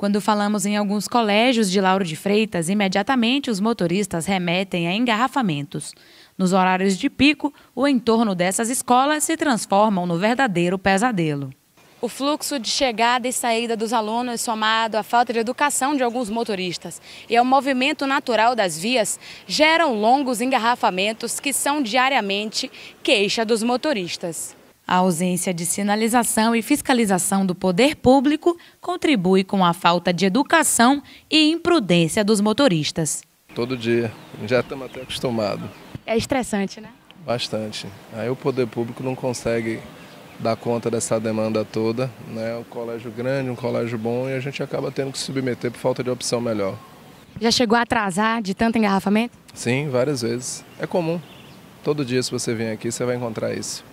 Quando falamos em alguns colégios de Lauro de Freitas, imediatamente os motoristas remetem a engarrafamentos. Nos horários de pico, o entorno dessas escolas se transformam no verdadeiro pesadelo. O fluxo de chegada e saída dos alunos, somado à falta de educação de alguns motoristas e ao movimento natural das vias, geram longos engarrafamentos que são diariamente queixa dos motoristas. A ausência de sinalização e fiscalização do poder público contribui com a falta de educação e imprudência dos motoristas. Todo dia, já estamos até acostumados. É estressante, né? Bastante. Aí o poder público não consegue dar conta dessa demanda toda, né? Um colégio grande, um colégio bom e a gente acaba tendo que se submeter por falta de opção melhor. Já chegou a atrasar de tanto engarrafamento? Sim, várias vezes. É comum. Todo dia, se você vem aqui, você vai encontrar isso.